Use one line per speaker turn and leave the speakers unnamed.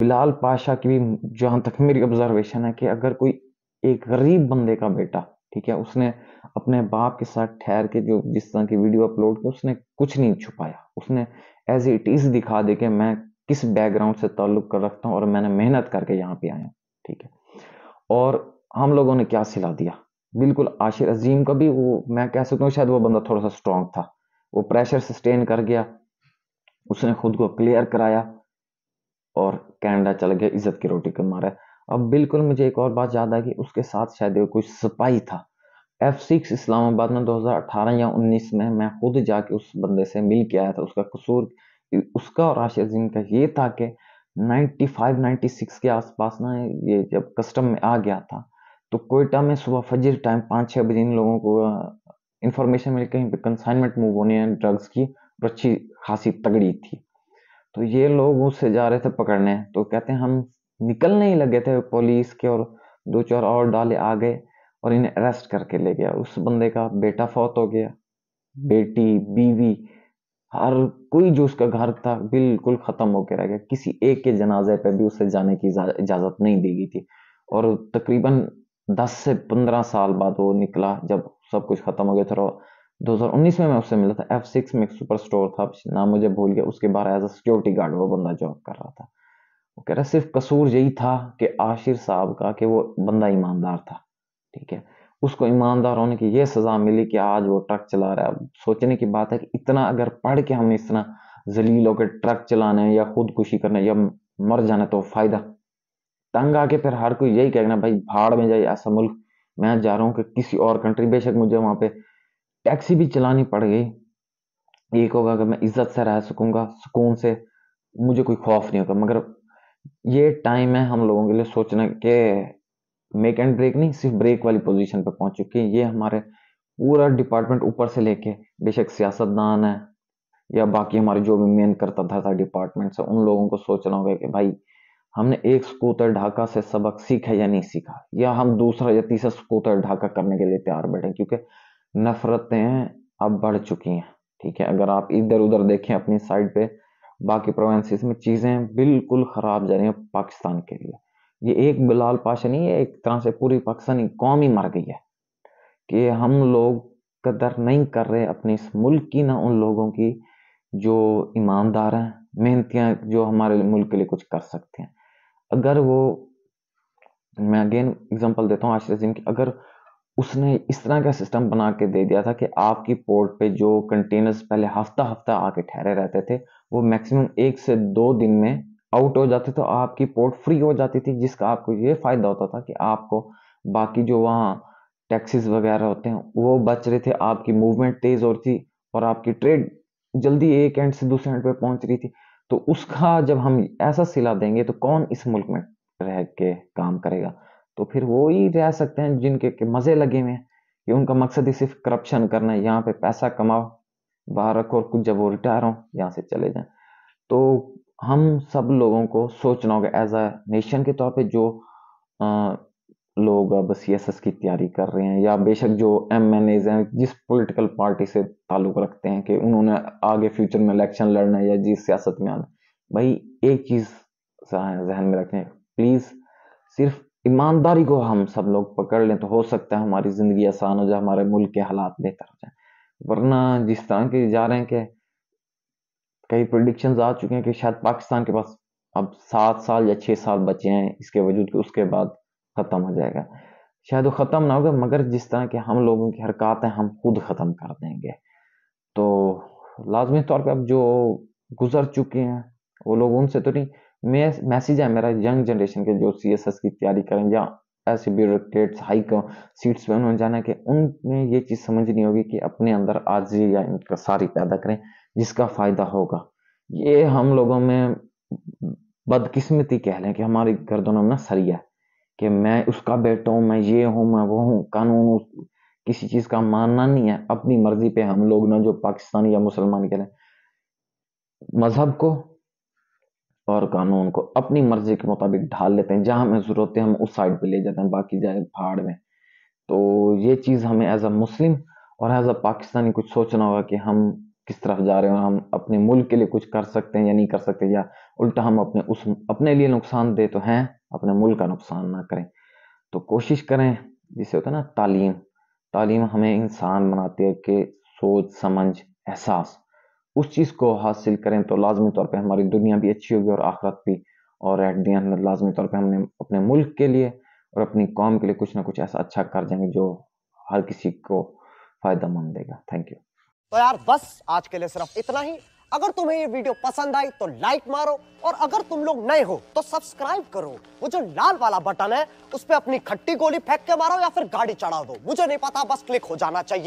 बिलाल पाशा की भी जहां तक मेरी ऑब्जर्वेशन है कि अगर कोई एक गरीब बंदे का बेटा ठीक है उसने अपने बाप के साथ ठहर के जो जिस तरह की वीडियो अपलोड की उसने कुछ नहीं छुपाया उसने एज इट इज दिखा दे के मैं किस बैकग्राउंड से ताल्लुक कर रखता हूँ और मैंने मेहनत करके यहाँ पे आया ठीक है और हम लोगों ने क्या सिला दिया बिल्कुल आशिर अजीम का भी वो मैं कह सकता हूँ शायद वो बंदा थोड़ा सा स्ट्रांग था वो प्रेशर सस्टेन कर गया उसने खुद को क्लियर कराया और कैनेडा चल गए इज्जत की रोटी रहा है अब बिल्कुल मुझे एक और बात याद आ कि उसके साथ शायद कोई सिपाही था एफ सिक्स इस्लामाबाद में 2018 या 19 में मैं खुद जाके उस बंदे से मिल के आया था उसका कसूर उसका और आशिया अजीम का ये था कि 95 96 के आसपास ना ये जब कस्टम में आ गया था तो कोयटा में सुबह फजर टाइम पाँच छः बजे इन लोगों को इन्फॉर्मेशन मिल कहीं पर कंसाइनमेंट मूव होने ड्रग्स की और अच्छी खासी तगड़ी थी तो ये लोग उससे जा रहे थे पकड़ने तो कहते हैं हम निकलने ही लगे थे पुलिस के और दो चार और डाले आ गए और इन्हें अरेस्ट करके ले गया उस बंदे का बेटा फौत हो गया बेटी बीवी हर कोई जो उसका घर था बिल्कुल ख़त्म होकर रह गया किसी एक के जनाजे पे भी उसे जाने की इजाज़त नहीं दी गई थी और तकरीबन दस से पंद्रह साल बाद वो निकला जब सब कुछ ख़त्म हो गया था 2019 में मैं उससे मिला था एफ सिक्स में एक सुपर स्टोर था नाम मुझे भूल गया उसके बाहर एज अ सिक्योरिटी गार्ड वो बंदा जॉब कर रहा था वो कह रहा सिर्फ कसूर यही था कि आशिर साहब का कि वो बंदा ईमानदार था ठीक है उसको ईमानदार होने की ये सज़ा मिली कि आज वो ट्रक चला रहा है सोचने की बात है कि इतना अगर पढ़ के हम इस तरह जलील होकर ट्रक चलाने या खुदकुशी करने या मर जाने तो फ़ायदा तंग आके फिर हर कोई यही कहना भाई भाड़ में जाए ऐसा मुल्क मैं जा रहा हूँ कि किसी और कंट्री बेशक मुझे वहाँ पे टैक्सी भी चलानी पड़ गई एक होगा कि मैं इज्जत से रह सकूंगा सुकून से मुझे कोई खौफ नहीं होगा मगर ये टाइम है हम लोगों के लिए सोचने के मेक एंड ब्रेक नहीं सिर्फ ब्रेक वाली पोजीशन पर पहुंच चुकी है ये हमारे पूरा डिपार्टमेंट ऊपर से लेके बेशक सियासतदान है या बाकी हमारे जो भी मेन करता था डिपार्टमेंट से उन लोगों को सोचना होगा कि भाई हमने एक स्कूटर ढाका से सबक सीखा या नहीं सीखा या हम दूसरा या तीसरा स्कूटर ढाका करने के लिए तैयार बैठे क्योंकि नफ़रतें अब बढ़ चुकी हैं ठीक है अगर आप इधर उधर देखें अपनी साइड पे बाकी प्रोवेंसेस में चीज़ें बिल्कुल ख़राब जा रही हैं पाकिस्तान के लिए ये एक बिलाल पाशा नहीं है एक तरह से पूरी पाकिस्तानी कौम ही मर गई है कि हम लोग कदर नहीं कर रहे अपने इस मुल्क की ना उन लोगों की जो ईमानदार हैं मेहनतियाँ जो हमारे मुल्क के लिए कुछ कर सकते हैं अगर वो मैं अगेन एग्जांपल देता हूँ आशिर सिंह की अगर उसने इस तरह का सिस्टम बना के दे दिया था कि आपकी पोर्ट पे जो कंटेनर्स पहले हफ्ता हफ्ता आके ठहरे रहते थे वो मैक्सिमम एक से दो दिन में आउट हो जाते तो आपकी पोर्ट फ्री हो जाती थी जिसका आपको ये फायदा होता था कि आपको बाकी जो वहाँ टैक्सीज वगैरह होते हैं वो बच रहे थे आपकी मूवमेंट तेज हो रही थी और आपकी ट्रेड जल्दी एक एंड से दूसरे एंड पे पहुंच रही थी तो उसका जब हम ऐसा सिला देंगे तो कौन इस मुल्क में रह के काम करेगा तो फिर वो ही रह सकते हैं जिनके के मजे लगे हुए हैं कि उनका मकसद ही सिर्फ करप्शन करना है यहाँ पे पैसा कमाओ बाहर रखो और कुछ जब वो रिटायर हो यहाँ से चले जाए तो हम सब लोगों को सोचना होगा एज अ नेशन के तौर पे जो आ, लोग अब सी की तैयारी कर रहे हैं या बेशक जो एम एन एज हैं जिस पॉलिटिकल पार्टी से ताल्लुक रखते हैं कि उन्होंने आगे फ्यूचर में इलेक्शन लड़ना है या जिस सियासत में आना भाई एक चीज़ जहन में रखें प्लीज़ सिर्फ ईमानदारी को हम सब लोग पकड़ लें तो हो सकता है हमारी ज़िंदगी आसान हो जाए हमारे मुल्क के हालात बेहतर हो जाए वरना जिस तरह के जा रहे हैं कि कई प्रोडिक्शन आ चुके हैं कि शायद पाकिस्तान के पास अब सात साल या छः साल बचे हैं इसके वजूद के उसके बाद ख़त्म हो जाएगा शायद वो ख़त्म ना होगा मगर जिस तरह के हम लोगों की हरकत हैं हम खुद ख़त्म कर देंगे तो लाजमी तौर पर अब जो गुजर चुके हैं वो लोग उनसे तो नहीं मैसेज है मेरा यंग जनरेशन के जो सी एस एस की तैयारी करें या ऐसे ब्यूरोक्रेट्स हाई सीट्स पे उन्होंने जाना कि उनमें ये चीज़ समझनी होगी कि अपने अंदर आजी या इनका सारी पैदा करें जिसका फ़ायदा होगा ये हम लोगों में बदकिस्मती कह लें कि हमारी गर्दनों में सरिया है कि मैं उसका बेटा हूँ मैं ये हूँ मैं वो हूँ कानून किसी चीज़ का मानना नहीं है अपनी मर्जी पे हम लोग ना जो पाकिस्तानी या मुसलमान कह रहे मज़हब को और कानून को अपनी मर्जी के मुताबिक ढाल लेते हैं जहां हमें जरूरत है हम उस साइड पे ले जाते हैं बाकी जाए पहाड़ में तो ये चीज़ हमें एज अ मुस्लिम और एज अ पाकिस्तानी कुछ सोचना होगा कि हम किस तरफ जा रहे हैं हम अपने मुल्क के लिए कुछ कर सकते हैं या नहीं कर सकते या उल्टा हम अपने उस अपने लिए नुकसान दे तो हैं अपने मुल्क का नुकसान ना करें तो कोशिश करें जिसे होता है ना तालीम तालीम हमें इंसान बनाती है कि सोच समझ एहसास उस चीज़ को हासिल करें तो लाजमी तौर पर हमारी दुनिया भी अच्छी होगी और आखरत भी और एट दी एंड लाजमी तौर पर हमने अपने मुल्क के लिए और अपनी कौम के लिए कुछ ना कुछ ऐसा अच्छा कर जाएंगे जो हर किसी को फ़ायदा मंद देगा थैंक यू तो यार बस आज के लिए सिर्फ इतना ही अगर तुम्हें ये वीडियो पसंद आई तो लाइक मारो और अगर तुम लोग नए हो तो सब्सक्राइब करो वो जो लाल वाला बटन है उस पर अपनी खट्टी गोली फेंक के मारो या फिर गाड़ी चढ़ा दो मुझे नहीं पता बस क्लिक हो जाना चाहिए